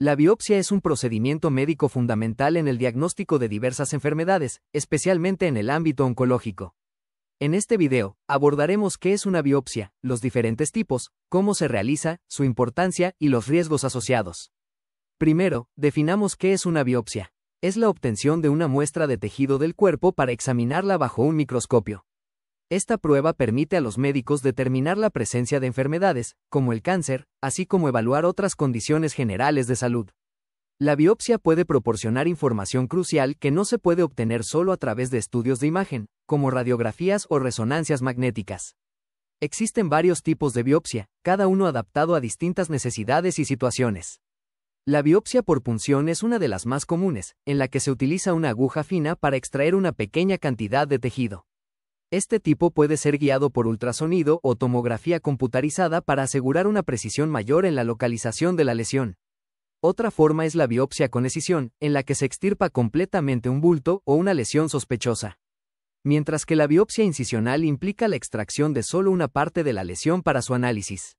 La biopsia es un procedimiento médico fundamental en el diagnóstico de diversas enfermedades, especialmente en el ámbito oncológico. En este video, abordaremos qué es una biopsia, los diferentes tipos, cómo se realiza, su importancia y los riesgos asociados. Primero, definamos qué es una biopsia. Es la obtención de una muestra de tejido del cuerpo para examinarla bajo un microscopio. Esta prueba permite a los médicos determinar la presencia de enfermedades, como el cáncer, así como evaluar otras condiciones generales de salud. La biopsia puede proporcionar información crucial que no se puede obtener solo a través de estudios de imagen, como radiografías o resonancias magnéticas. Existen varios tipos de biopsia, cada uno adaptado a distintas necesidades y situaciones. La biopsia por punción es una de las más comunes, en la que se utiliza una aguja fina para extraer una pequeña cantidad de tejido. Este tipo puede ser guiado por ultrasonido o tomografía computarizada para asegurar una precisión mayor en la localización de la lesión. Otra forma es la biopsia con escisión, en la que se extirpa completamente un bulto o una lesión sospechosa. Mientras que la biopsia incisional implica la extracción de solo una parte de la lesión para su análisis.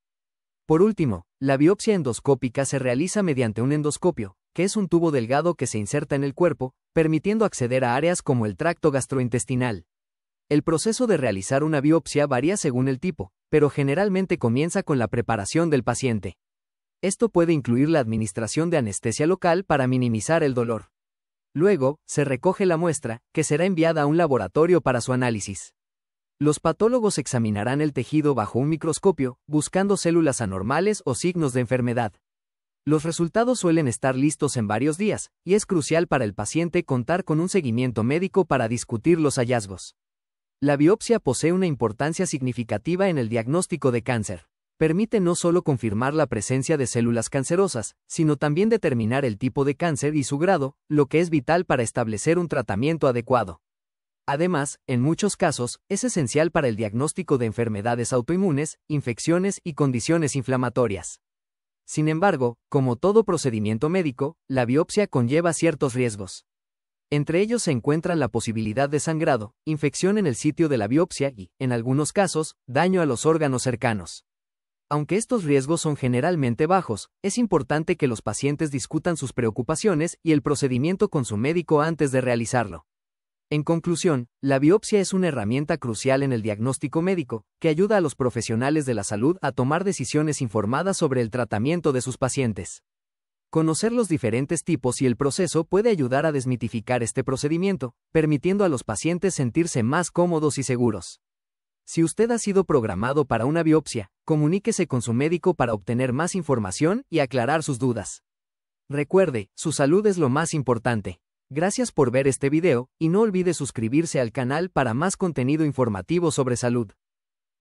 Por último, la biopsia endoscópica se realiza mediante un endoscopio, que es un tubo delgado que se inserta en el cuerpo, permitiendo acceder a áreas como el tracto gastrointestinal. El proceso de realizar una biopsia varía según el tipo, pero generalmente comienza con la preparación del paciente. Esto puede incluir la administración de anestesia local para minimizar el dolor. Luego, se recoge la muestra, que será enviada a un laboratorio para su análisis. Los patólogos examinarán el tejido bajo un microscopio, buscando células anormales o signos de enfermedad. Los resultados suelen estar listos en varios días, y es crucial para el paciente contar con un seguimiento médico para discutir los hallazgos. La biopsia posee una importancia significativa en el diagnóstico de cáncer. Permite no solo confirmar la presencia de células cancerosas, sino también determinar el tipo de cáncer y su grado, lo que es vital para establecer un tratamiento adecuado. Además, en muchos casos, es esencial para el diagnóstico de enfermedades autoinmunes, infecciones y condiciones inflamatorias. Sin embargo, como todo procedimiento médico, la biopsia conlleva ciertos riesgos. Entre ellos se encuentran la posibilidad de sangrado, infección en el sitio de la biopsia y, en algunos casos, daño a los órganos cercanos. Aunque estos riesgos son generalmente bajos, es importante que los pacientes discutan sus preocupaciones y el procedimiento con su médico antes de realizarlo. En conclusión, la biopsia es una herramienta crucial en el diagnóstico médico, que ayuda a los profesionales de la salud a tomar decisiones informadas sobre el tratamiento de sus pacientes. Conocer los diferentes tipos y el proceso puede ayudar a desmitificar este procedimiento, permitiendo a los pacientes sentirse más cómodos y seguros. Si usted ha sido programado para una biopsia, comuníquese con su médico para obtener más información y aclarar sus dudas. Recuerde, su salud es lo más importante. Gracias por ver este video, y no olvide suscribirse al canal para más contenido informativo sobre salud.